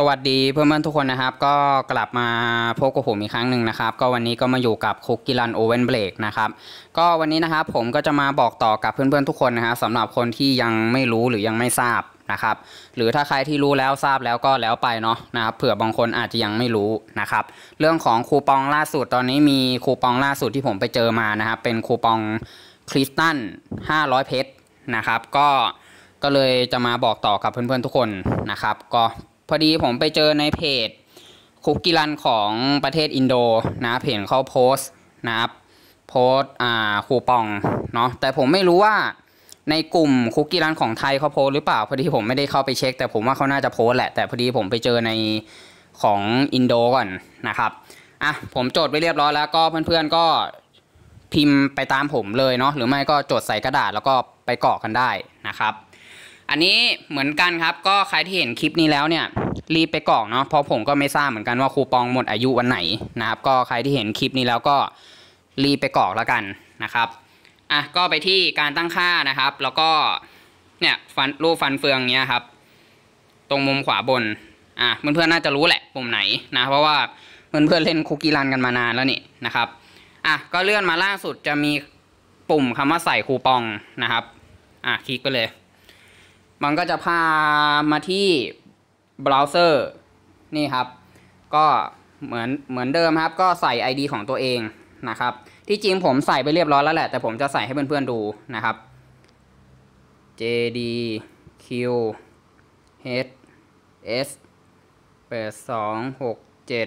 สวัสดีเพื่อนเพื่อนทุกคนนะครับก็กลับมาพบกับผมอีกครั้งหนึ่งนะครับก็วันนี้ก็มาอยู่กับคุกกิลันโอเวนเบรกนะครับก็วันนี้นะครับผมก็จะมาบอกต่อกับเพื่อนเพื่อนทุกคนนะครับสำหรับคนที่ยังไม่รู้หรือยังไม่ทราบนะครับหรือถ้าใครที่รู้แล้วทราบแล้วก็แล้วไปเนาะนะครับเผื่อบางคนอาจจะยังไม่รู้นะครับเรื่องของคูปองล่าสุดตอนนี้มีคูปองล่าสุดที่ผมไปเจอมานะครับเป็นคูปองคริสตัน500เพชรนะครับก็ก็เลยจะมาบอกต่อกับเพื่อนๆทุกคนนะครับ ก็พอดีผมไปเจอในเพจคุกกิรันของประเทศอินโดนะเพจเขาโพสต์นะครับ โพสอ่าคูปองเนาะแต่ผมไม่รู้ว่าในกลุ่มคุกกี้ร้านของไทยเขาโพสหรือเปล่าพอดีผมไม่ได้เข้าไปเช็ค แต่ผมว่าเขาน่าจะโพสแหละแต่พอดีผมไปเจอในของอินโดก่อนนะครับอ่ะผมจดไว้เรียบร้อยแล้วก็เพื่อนๆก็พิมพ์ไปตามผมเลยเนาะหรือไม่ก็จดใส่กระดาษแล้วก็ไปเกาะกันได้นะครับ อันนี้เหมือนกันครับก็ใครที่เห็นคลิปนี้แล้วเนี่ยรีบไปกรอกเนาะ เพราะผมก็ไม่ทราบเหมือนกันว่าคูปองหมดอายุวันไหนนะครับ ก็ใครที่เห็นคลิปนี้แล้วก็รีบไปกรอกแล้วกันนะครับ อ่ะ ก็ไปที่การตั้งค่านะครับ แล้วก็เนี่ยฟันรูปฟันเฟืองเนี้ยครับ ตรงมุมขวาบน อ่ะ เพื่อนๆน่าจะรู้แหละปุ่มไหนนะ เพราะว่าเพื่อนๆเล่นคุกกี้รันกันมานานแล้วนี่นะครับ อ่ะ ก็เลื่อนมาล่าสุดจะมีปุ่มคำว่าใส่คูปองนะครับ อ่ะคลิกไปเลย มันก็จะพามาที่เบราว์เซอร์ นี่ครับ ก็เหมือนเหมือนเดิมครับ ก็ใส่ ID ของตัวเองนะครับ ที่จริงผมใส่ไปเรียบร้อยแล้วแหละ แต่ผมจะใส่ให้เพื่อนๆดูนะครับ jdq h s เปิดสองหกเจ็ด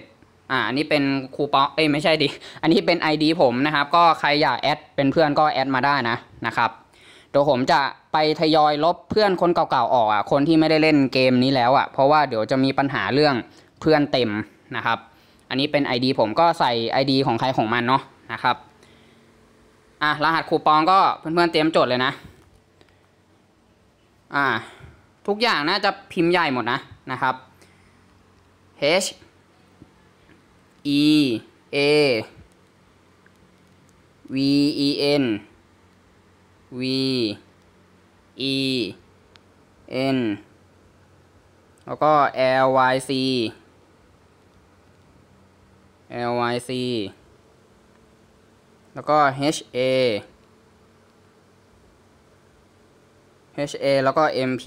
อ่าอันนี้เป็นคูปองเอ้ยไม่ใช่ดิ อันนี้เป็น ID ผมนะครับ ก็ใครอยากแอด เป็นเพื่อนก็แอดมาได้นะนะครับเดี๋ยวผมจะไปทยอยลบเพื่อนคนเก่าๆออกอ่ะ คนที่ไม่ได้เล่นเกมนี้แล้วอ่ะ เพราะว่าเดี๋ยวจะมีปัญหาเรื่องเพื่อนเต็มนะครับ อันนี้เป็น ID ผมก็ใส่ ID ของใครของมันเนาะนะครับ อ่ะรหัสคูปองก็เพื่อนๆเตรียมจดเลยนะ อ่ะทุกอย่างน่าจะพิมพ์ใหญ่หมดนะนะครับ H E A V E N v e n แล้วก็ l y c l y c แล้วก็ h a h a แล้วก็ m p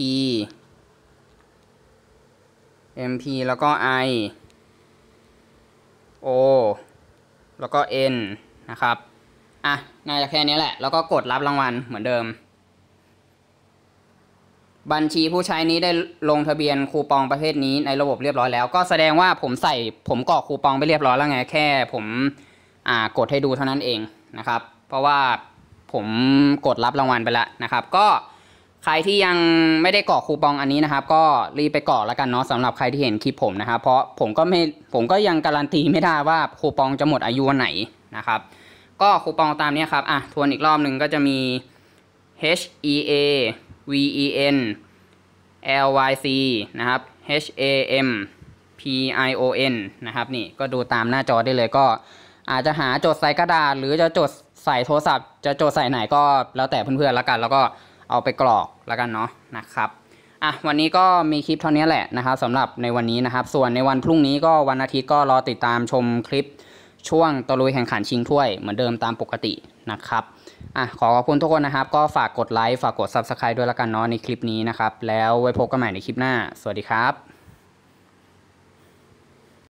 m p แล้วก็ i o แล้วก็ n นะครับอ่ะ น่าจะแค่นี้แหละ แล้วก็กดรับรางวัลเหมือนเดิม บัญชีผู้ใช้นี้ได้ลงทะเบียนคูปองประเภทนี้ในระบบเรียบร้อยแล้ว ก็แสดงว่าผมใส่ ผมกรอกคูปองไปเรียบร้อยแล้วไง แค่ ผม อ่า กดให้ดูเท่านั้นเองนะครับ เพราะว่าผมกดรับรางวัลไปแล้วนะครับ ก็ใครที่ยังไม่ได้กรอกคูปองอันนี้นะครับ ก็รีบไปกรอกแล้วกันเนาะสำหรับใครที่เห็นคลิปผมนะครับ เพราะผมก็ไม่ ผมก็ยังการันตีไม่ได้ว่าคูปองจะหมดอายุวันไหนนะครับก็คูปองตามนี้ครับอ่ะทวนอีกรอบหนึ่งก็จะมี H E A V E N L Y C นะครับ H A M P I O N นะครับนี่ก็ดูตามหน้าจอได้เลยก็ อาจจะหาจดใส่กระดาษหรือจะจดใส่โทรศัพท์จะจดใส่ไหนก็แล้วแต่เพื่อนๆแล้วกัน แล้วก็เอาไปกรอกแล้วกันเนาะนะครับอ่ะวันนี้ก็มีคลิปเท่านี้แหละนะครับสำหรับในวันนี้นะครับ ส่วนในวันพรุ่งนี้ก็วันอาทิตย์ก็รอติดตามชมคลิปช่วงตะลุยแข่งขันชิงถ้วยเหมือนเดิมตามปกตินะครับอ่ะขอขอบคุณทุกคนนะครับ ก็ฝากกดไลค์ ฝากกด Subscribe ด้วยละกันเนาะในคลิปนี้นะครับ แล้วไว้พบกันใหม่ในคลิปหน้า สวัสดีครับ